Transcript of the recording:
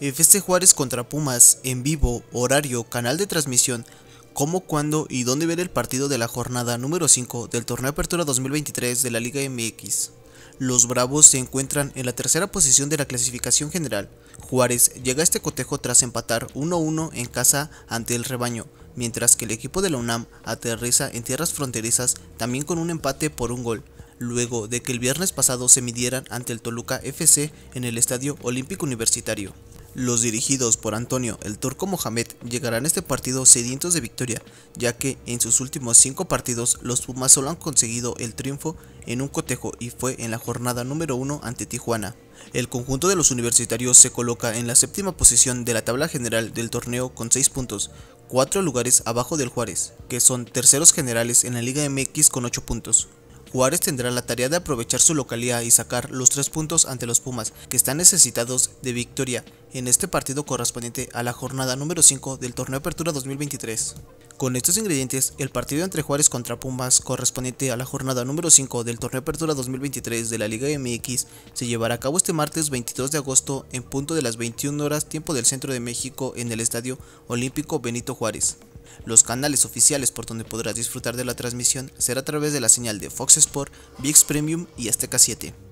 FC Juárez contra Pumas, en vivo, horario, canal de transmisión, cómo, cuándo y dónde ver el partido de la jornada número 5 del torneo Apertura 2023 de la Liga MX. Los Bravos se encuentran en la tercera posición de la clasificación general. Juárez llega a este cotejo tras empatar 1-1 en casa ante el rebaño, mientras que el equipo de la UNAM aterriza en tierras fronterizas también con un empate por un gol, luego de que el viernes pasado se midieran ante el Toluca FC en el Estadio Olímpico Universitario. Los dirigidos por Antonio el Turco Mohamed llegarán a este partido sedientos de victoria, ya que en sus últimos 5 partidos los Pumas solo han conseguido el triunfo en un cotejo y fue en la jornada número 1 ante Tijuana. El conjunto de los universitarios se coloca en la séptima posición de la tabla general del torneo con 6 puntos, 4 lugares abajo del Juárez, que son terceros generales en la Liga MX con 8 puntos. Juárez tendrá la tarea de aprovechar su localidad y sacar los tres puntos ante los Pumas, que están necesitados de victoria en este partido correspondiente a la jornada número 5 del torneo Apertura 2023. Con estos ingredientes, el partido entre Juárez contra Pumas, correspondiente a la jornada número 5 del torneo Apertura 2023 de la Liga MX, se llevará a cabo este martes 22 de agosto en punto de las 21 horas tiempo del centro de México en el Estadio Olímpico Benito Juárez. Los canales oficiales por donde podrás disfrutar de la transmisión será a través de la señal de Fox Sport, VIX Premium y Azteca 7.